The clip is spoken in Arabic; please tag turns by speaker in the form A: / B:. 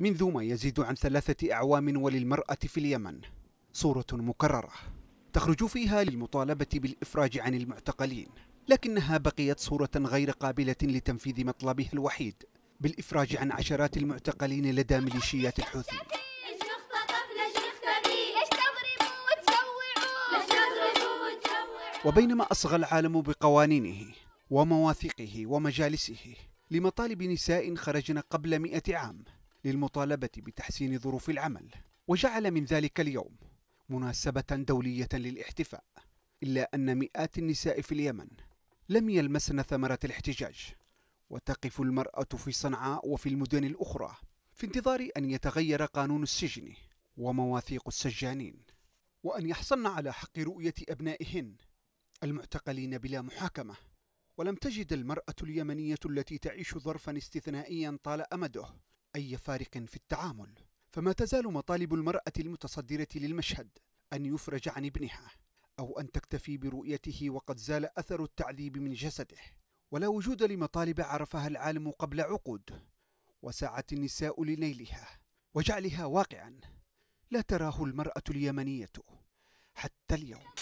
A: منذ ما يزيد عن ثلاثة أعوام وللمرأة في اليمن صورة مكررة تخرج فيها للمطالبة بالإفراج عن المعتقلين لكنها بقيت صورة غير قابلة لتنفيذ مطلبها الوحيد بالإفراج عن عشرات المعتقلين لدى ميليشيات الحوثي وبينما أصغى العالم بقوانينه ومواثيقه ومجالسه لمطالب نساء خرجن قبل مئة عام للمطالبة بتحسين ظروف العمل وجعل من ذلك اليوم مناسبة دولية للاحتفاء إلا أن مئات النساء في اليمن لم يلمسن ثمرة الاحتجاج وتقف المرأة في صنعاء وفي المدن الأخرى في انتظار أن يتغير قانون السجن ومواثيق السجانين وأن يحصلن على حق رؤية أبنائهن المعتقلين بلا محاكمة ولم تجد المرأة اليمنية التي تعيش ظرفا استثنائيا طال أمده أي فارق في التعامل فما تزال مطالب المرأة المتصدرة للمشهد أن يفرج عن ابنها أو أن تكتفي برؤيته وقد زال أثر التعذيب من جسده ولا وجود لمطالب عرفها العالم قبل عقود وسعت النساء لنيلها وجعلها واقعا لا تراه المرأة اليمنية حتى اليوم